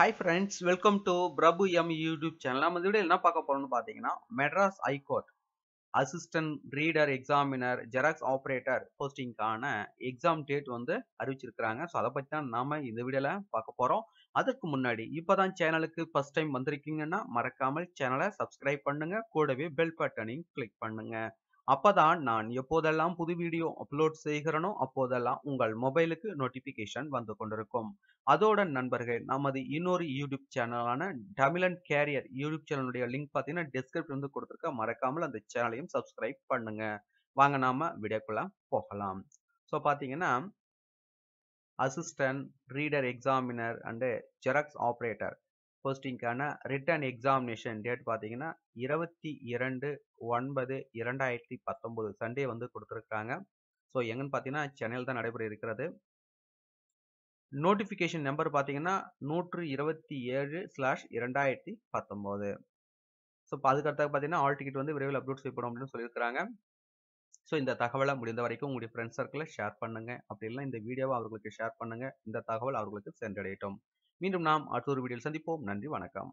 hi friends welcome to Prabhu M YouTube channel நம்ம இந்த video என்ன பார்க்க போறோம்னு பார்த்தீங்கன்னா Madras high court assistant reader examiner xerox operator போஸ்டிங்கான எக்ஸாம் டேட் வந்து அறிவிச்சிருக்கிறாங்க ஸோ அதை பற்றி தான் நாம் இந்த வீடியோவில் பார்க்க போகிறோம் அதற்கு முன்னாடி இப்போ தான் சேனலுக்கு ஃபஸ்ட் டைம் வந்திருக்கீங்கன்னா மறக்காமல் சேனலை சப்ஸ்கிரைப் பண்ணுங்கள் கூடவே பெல் பட்டனையும் கிளிக் பண்ணுங்கள் அப்போதான் நான் எப்போதெல்லாம் புது வீடியோ அப்லோட் செய்கிறனோ அப்போதெல்லாம் உங்கள் மொபைலுக்கு நோட்டிபிகேஷன் வந்து கொண்டிருக்கும் அதோட நண்பர்கள் நமது இன்னொரு யூடியூப் சேனலான டமிலன் கேரியர் யூடியூப் சேனலுடைய லிங்க் பார்த்தீங்கன்னா டிஸ்கிரிப்ஷன் வந்து கொடுத்துருக்க மறக்காமல் அந்த சேனலையும் சப்ஸ்கிரைப் பண்ணுங்க வாங்க நாம விடக்குள்ள போகலாம் ஸோ பார்த்தீங்கன்னா assistant reader examiner and xerox operator போஸ்டிங்க்கான ரிட்டன் எக்ஸாமினேஷன் டேட் பார்த்தீங்கன்னா இருபத்தி இரண்டு ஒன்பது இரண்டாயிரத்தி பத்தொம்போது சண்டே வந்து கொடுத்துருக்காங்க ஸோ எங்கன்னு பார்த்தீங்கன்னா சென்னையில் தான் நடைபெற இருக்கிறது நோட்டிஃபிகேஷன் நம்பர் பார்த்தீங்கன்னா நூற்று இருபத்தி ஏழு ஸ்லாஷ் இரண்டாயிரத்தி பத்தொம்போது ஸோ அதுக்கடுத்தாக பார்த்தீங்கன்னா ஆல் டிக்கெட் வந்து விரைவில் அப்லோட் செய்யப்படும் அப்படின்னு சொல்லியிருக்கிறாங்க ஸோ இந்த தகவலை முடிந்த வரைக்கும் உங்களுடைய ஃப்ரெண்ட்ஸ் சர்க்கிளில் ஷேர் பண்ணுங்கள் இல்லை இந்த வீடியோவை அவர்களுக்கு ஷேர் பண்ணுங்கள் இந்த தகவல் அவர்களுக்கு சென்றடையட்டும் மீண்டும் நாம் அடுத்த ஒரு வீடியோவில் சந்திப்போம் நன்றி வணக்கம்